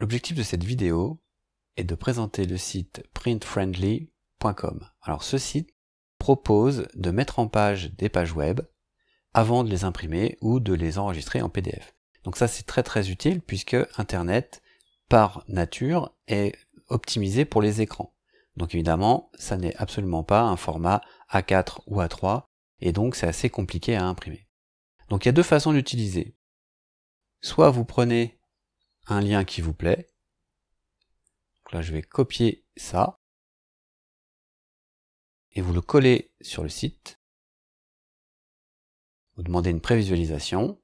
L'objectif de cette vidéo est de présenter le site printfriendly.com. Alors ce site propose de mettre en page des pages web avant de les imprimer ou de les enregistrer en PDF. Donc ça c'est très très utile puisque Internet par nature est optimisé pour les écrans. Donc évidemment ça n'est absolument pas un format A4 ou A3 et donc c'est assez compliqué à imprimer. Donc il y a deux façons d'utiliser. Soit vous prenez un lien qui vous plaît. là, je vais copier ça. Et vous le collez sur le site. Vous demandez une prévisualisation.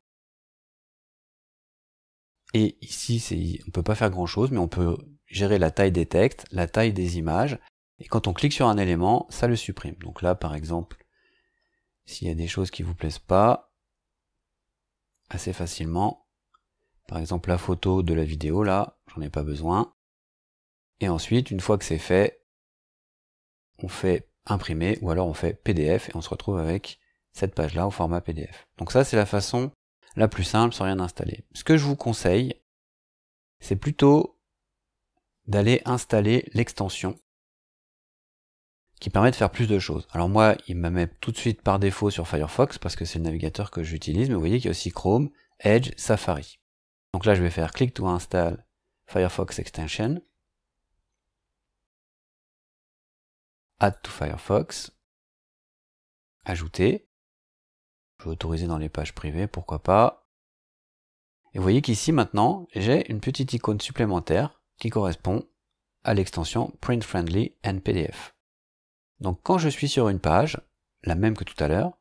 Et ici, on ne peut pas faire grand-chose, mais on peut gérer la taille des textes, la taille des images. Et quand on clique sur un élément, ça le supprime. Donc là, par exemple, s'il y a des choses qui ne vous plaisent pas, assez facilement, par exemple, la photo de la vidéo, là, j'en ai pas besoin. Et ensuite, une fois que c'est fait, on fait imprimer ou alors on fait PDF et on se retrouve avec cette page-là au format PDF. Donc ça, c'est la façon la plus simple sans rien installer. Ce que je vous conseille, c'est plutôt d'aller installer l'extension qui permet de faire plus de choses. Alors moi, il me met tout de suite par défaut sur Firefox parce que c'est le navigateur que j'utilise, mais vous voyez qu'il y a aussi Chrome, Edge, Safari. Donc là, je vais faire click to install Firefox extension. Add to Firefox. Ajouter. Je vais autoriser dans les pages privées, pourquoi pas. Et vous voyez qu'ici maintenant, j'ai une petite icône supplémentaire qui correspond à l'extension Print Friendly and PDF. Donc quand je suis sur une page, la même que tout à l'heure,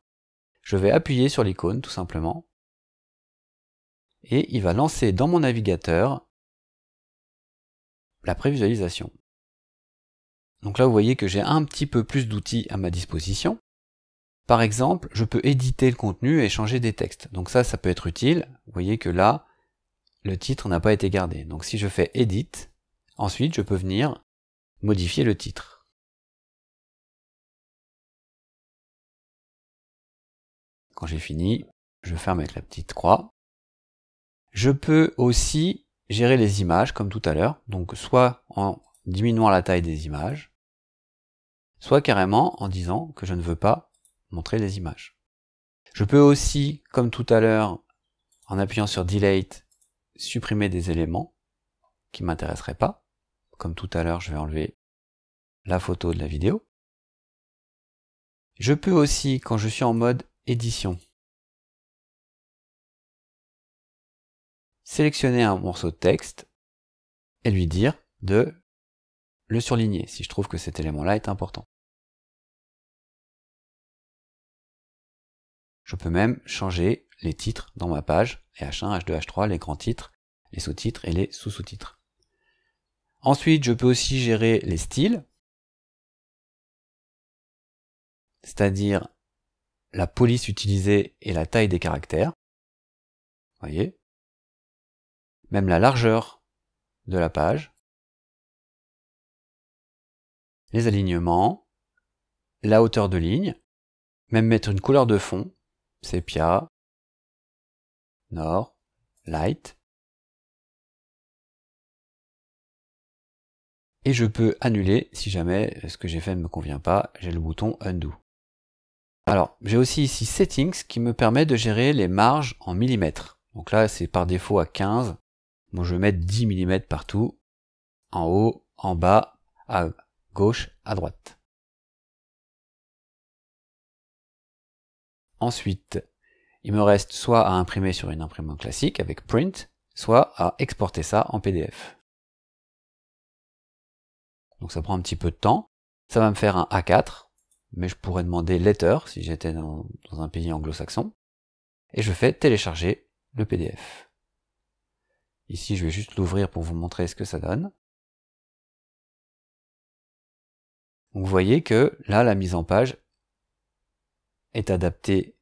je vais appuyer sur l'icône tout simplement et il va lancer dans mon navigateur la prévisualisation. Donc là, vous voyez que j'ai un petit peu plus d'outils à ma disposition. Par exemple, je peux éditer le contenu et changer des textes. Donc ça, ça peut être utile. Vous voyez que là, le titre n'a pas été gardé. Donc si je fais Edit, ensuite je peux venir modifier le titre. Quand j'ai fini, je ferme avec la petite croix. Je peux aussi gérer les images comme tout à l'heure, donc soit en diminuant la taille des images, soit carrément en disant que je ne veux pas montrer les images. Je peux aussi, comme tout à l'heure, en appuyant sur Delete, supprimer des éléments qui m'intéresseraient pas. Comme tout à l'heure, je vais enlever la photo de la vidéo. Je peux aussi, quand je suis en mode édition, sélectionner un morceau de texte et lui dire de le surligner si je trouve que cet élément-là est important. Je peux même changer les titres dans ma page, et H1, H2, H3, les grands titres, les sous-titres et les sous-sous-titres. Ensuite, je peux aussi gérer les styles, c'est-à-dire la police utilisée et la taille des caractères. Vous voyez même la largeur de la page, les alignements, la hauteur de ligne, même mettre une couleur de fond, sépia, nord, light. Et je peux annuler si jamais ce que j'ai fait ne me convient pas, j'ai le bouton undo. Alors, j'ai aussi ici settings qui me permet de gérer les marges en millimètres. Donc là, c'est par défaut à 15 je vais mettre 10 mm partout, en haut, en bas, à gauche, à droite. Ensuite, il me reste soit à imprimer sur une imprimante classique avec print, soit à exporter ça en PDF. Donc ça prend un petit peu de temps. Ça va me faire un A4, mais je pourrais demander letter si j'étais dans un pays anglo-saxon. Et je fais télécharger le PDF. Ici, je vais juste l'ouvrir pour vous montrer ce que ça donne. vous voyez que là, la mise en page est adaptée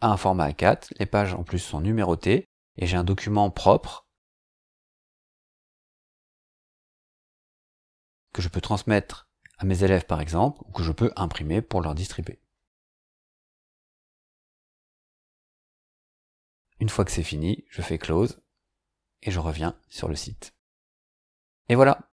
à un format A4. Les pages en plus sont numérotées et j'ai un document propre que je peux transmettre à mes élèves par exemple ou que je peux imprimer pour leur distribuer. Une fois que c'est fini, je fais close et je reviens sur le site. Et voilà,